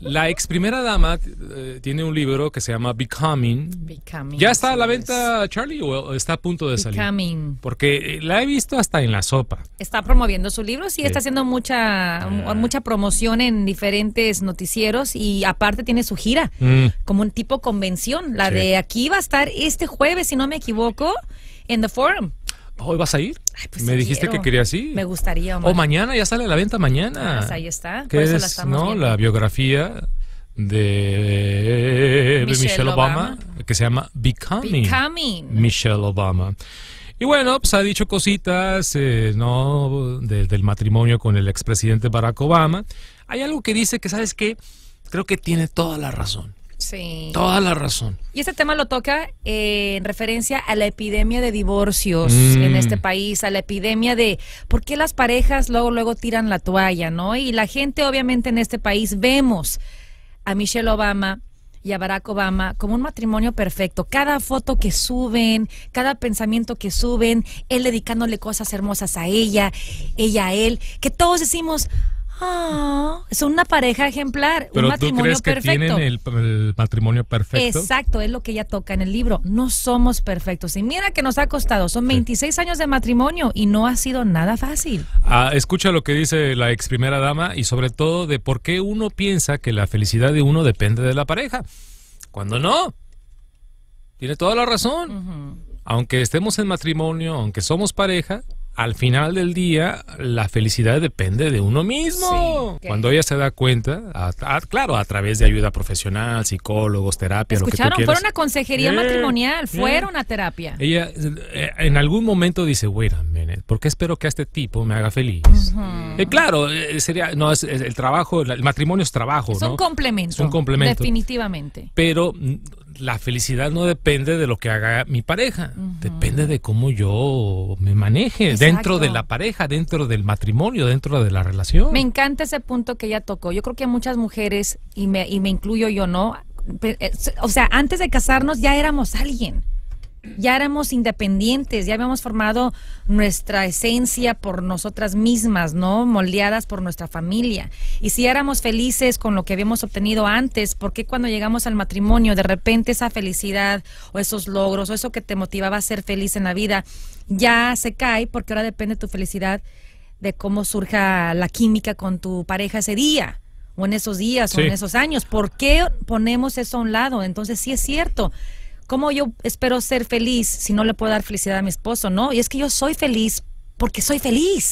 La ex primera dama eh, tiene un libro que se llama Becoming. ¿Ya está a la venta, Charlie, o está a punto de salir? Becoming. Porque eh, la he visto hasta en la sopa. Está promoviendo su libro, sí, está haciendo mucha, ah. mucha promoción en diferentes noticieros y aparte tiene su gira, mm. como un tipo convención. La de aquí va a estar este jueves, si no me equivoco, en The Forum. ¿Hoy vas a ir? Pues me dijiste que querías ir. Me gustaría. O mañana, ya sale a la venta mañana. Ah, pues ahí está. ¿Qué es, la ¿no? La biografía de Michelle, Obama, que se llama Becoming, Michelle Obama. Y bueno, pues ha dicho cositas, eh, del matrimonio con el expresidente Barack Obama. Hay algo que dice que, ¿sabes qué? Creo que tiene toda la razón. Sí. Toda la razón. Y este tema lo toca eh, en referencia a la epidemia de divorcios mm. en este país, a la epidemia de por qué las parejas luego luego tiran la toalla, ¿no? Y la gente obviamente en este país vemos a Michelle Obama y a Barack Obama como un matrimonio perfecto. Cada foto que suben, cada pensamiento que suben, él dedicándole cosas hermosas a ella, ella a él, que todos decimos, es ah, son una pareja ejemplar, un matrimonio perfecto. tienen el, matrimonio perfecto? Exacto, es lo que ella toca en el libro. No somos perfectos. Y mira que nos ha costado. Son 26 años de matrimonio y no ha sido nada fácil. Ah, escucha lo que dice la ex primera dama y sobre todo de por qué uno piensa que la felicidad de uno depende de la pareja. Cuando no. Tiene toda la razón. Aunque estemos en matrimonio, aunque somos pareja, al final del día, la felicidad depende de uno mismo. Cuando ella se da cuenta, claro, a través de ayuda profesional, psicólogos, terapia, lo que tú Fueron a consejería eh, matrimonial, eh. fueron a terapia. Ella eh, en algún momento dice, bueno, a ¿por qué espero que a este tipo me haga feliz? claro, sería, no, es, el trabajo, el matrimonio es trabajo, ¿no? son complementos, un Definitivamente. Pero mm, la felicidad no depende de lo que haga mi pareja, de cómo yo me maneje dentro de la pareja, dentro del matrimonio, dentro de la relación. Me encanta ese punto que ella tocó. Yo creo que muchas mujeres, y me, y me incluyo yo, ¿no? Eh, o sea, antes de casarnos ya éramos alguien ya éramos independientes, ya habíamos formado nuestra esencia por nosotras mismas, ¿no? Moldeadas por nuestra familia. Y si éramos felices con lo que habíamos obtenido antes, ¿por qué cuando llegamos al matrimonio de repente esa felicidad o esos logros o eso que te motivaba a ser feliz en la vida ya se cae porque ahora depende tu felicidad de cómo surja la química con tu pareja ese día? o en esos días o en esos años. ¿Por qué ponemos eso a un lado? Entonces sí es cierto, ¿cómo yo espero ser feliz si no le puedo dar felicidad a mi esposo? No, y es que yo soy feliz porque soy feliz.